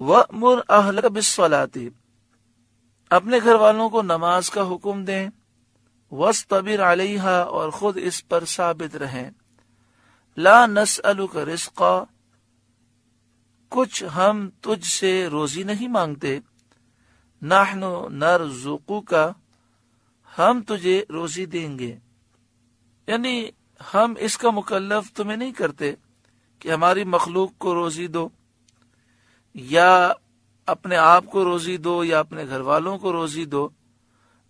وَأْمُرْ أَهْلَكَ بِالصَّلَاةِ اپنے گھر والوں کو نماز کا حکم دیں وَسْتَبِرْ عَلَيْهَا اور خود اس پر ثابت رہیں لا نَسْأَلُكَ رِزْقَ کچھ ہم تجھ سے روزی نہیں مانگتے نَحْنُ نَرْزُقُكَ کا ہم تجھے روزی دیں گے یعنی ہم اس کا مکلف تمہیں نہیں کرتے کہ ہماری مخلوق کو روزی دو یا اپنے آپ کو روزی دو یا اپنے گھر والوں کو روزی دو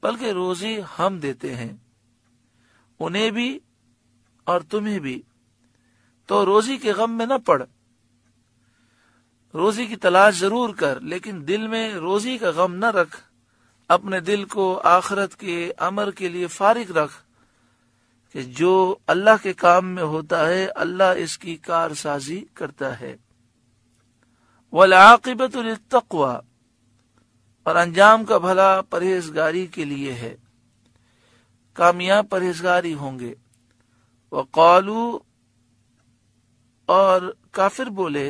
بلکہ روزی ہم دیتے ہیں انہیں بھی اور تمہیں بھی تو روزی کے غم میں نہ پڑ روزی کی تلاش ضرور کر لیکن دل میں روزی کا غم نہ رکھ اپنے دل کو آخرت کے امر کے لیے فارغ رکھ کہ جو اللہ کے کام میں ہوتا ہے اللہ اس کی کار سازی کرتا ہے والعاقبۃ لاقبت اور انجام کا بھلا پرہیزگاری کے لیے ہے کامیاب پرہیزگاری ہوں گے وقالو اور کافر بولے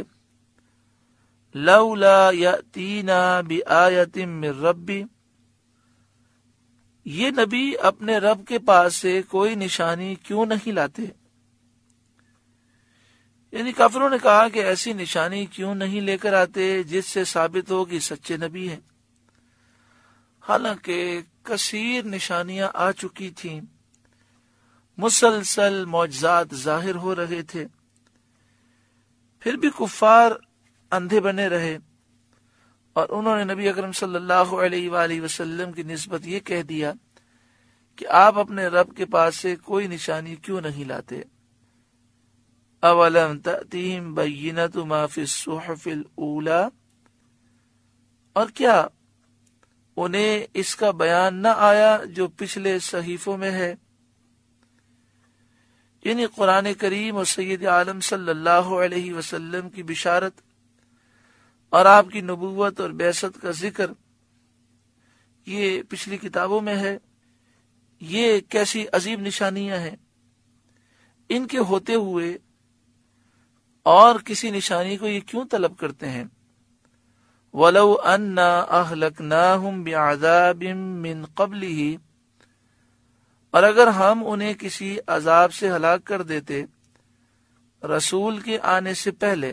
لولا یاتینا بآیت من ربی یہ نبی اپنے رب کے پاس سے کوئی نشانی کیوں نہیں لاتے یعنی کافروں نے کہا کہ ایسی نشانی کیوں نہیں لے کر آتے جس سے ثابت ہو کہ سچے نبی ہیں حالانکہ کثیر نشانیاں آ چکی تھیں مسلسل معجزات ظاہر ہو رہے تھے پھر بھی کفار اندھے بنے رہے اور انہوں نے نبی اکرم صلی اللہ علیہ وآلہ وسلم کی نسبت یہ کہہ دیا کہ آپ اپنے رب کے پاس سے کوئی نشانی کیوں نہیں لاتے اولم ما الصحف الاولا اور کیا انہیں اس کا بیان نہ آیا جو پچھلے صحیفوں میں ہے یعنی قرآن کریم اور سید عالم صلی اللہ علیہ وسلم کی بشارت اور آپ کی نبوت اور بیست کا ذکر یہ پچھلی کتابوں میں ہے یہ کیسی عظیم نشانیاں ہیں ان کے ہوتے ہوئے اور کسی نشانی کو یہ کیوں طلب کرتے ہیں ولو انا من اور اگر ہم انہیں کسی عذاب سے ہلاک کر دیتے رسول کے آنے سے پہلے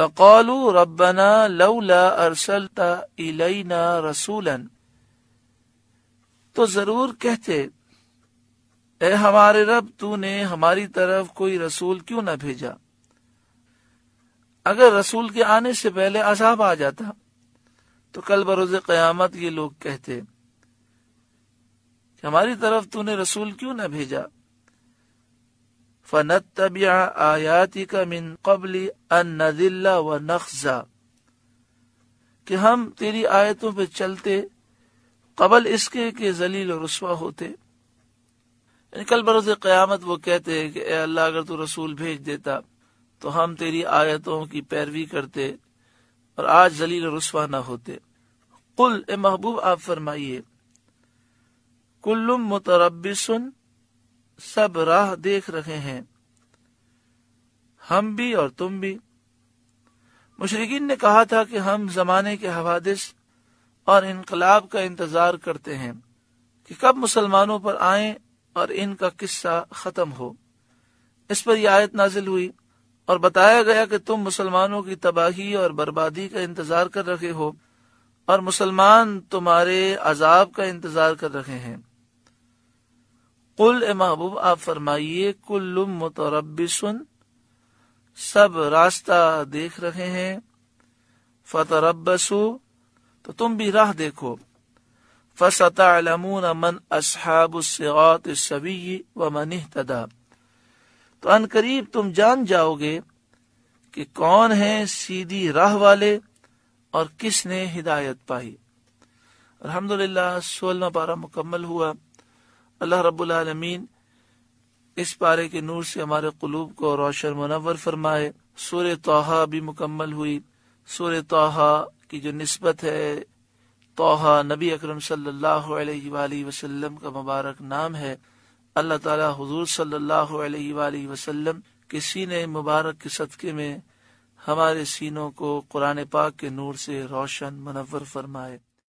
لقولو ربنا لولا ارسلتا الینا رسولا تو ضرور کہتے اے ہمارے رب تو نے ہماری طرف کوئی رسول کیوں نہ بھیجا اگر رسول کے آنے سے پہلے عذاب آ جاتا تو کل بروز قیامت یہ لوگ کہتے کہ ہماری طرف تو نے رسول کیوں نہ بھیجا فنت آیاتی کا من ان اندیل و نقزہ کہ ہم تیری آیتوں پہ چلتے قبل اس کے کہ ذلیل و رسوا ہوتے یعنی کل بروز قیامت وہ کہتے کہ اے اللہ اگر تو رسول بھیج دیتا تو ہم تیری آیتوں کی پیروی کرتے اور آج ذلیل رسوا نہ ہوتے قل اے محبوب آپ فرمائیے متربسن سب راہ دیکھ رہے ہیں ہم بھی اور تم بھی مشرقین نے کہا تھا کہ ہم زمانے کے حوادث اور انقلاب کا انتظار کرتے ہیں کہ کب مسلمانوں پر آئیں اور ان کا قصہ ختم ہو اس پر یہ آیت نازل ہوئی اور بتایا گیا کہ تم مسلمانوں کی تباہی اور بربادی کا انتظار کر رہے ہو اور مسلمان تمہارے عذاب کا انتظار کر رہے ہیں کل اے محبوب آپ فرمائیے کل متربی سن سب راستہ دیکھ رہے ہیں فتح تم بھی راہ دیکھو السَّبِيِّ سب تدا تو ان قریب تم جان جاؤ گے کہ کون ہے سیدھی راہ والے اور کس نے ہدایت پائی الحمد اللہ سولو پارا مکمل ہوا اللہ رب العالمین اس پارے کے نور سے ہمارے قلوب کو روشن منور فرمائے سور توحا بھی مکمل ہوئی سور توحا کی جو نسبت ہے توحا نبی اکرم صلی اللہ علیہ وآلہ وسلم کا مبارک نام ہے اللہ تعالیٰ حضور صلی اللہ علیہ وآلہ وسلم کسی نے مبارک کے صدقے میں ہمارے سینوں کو قرآن پاک کے نور سے روشن منور فرمائے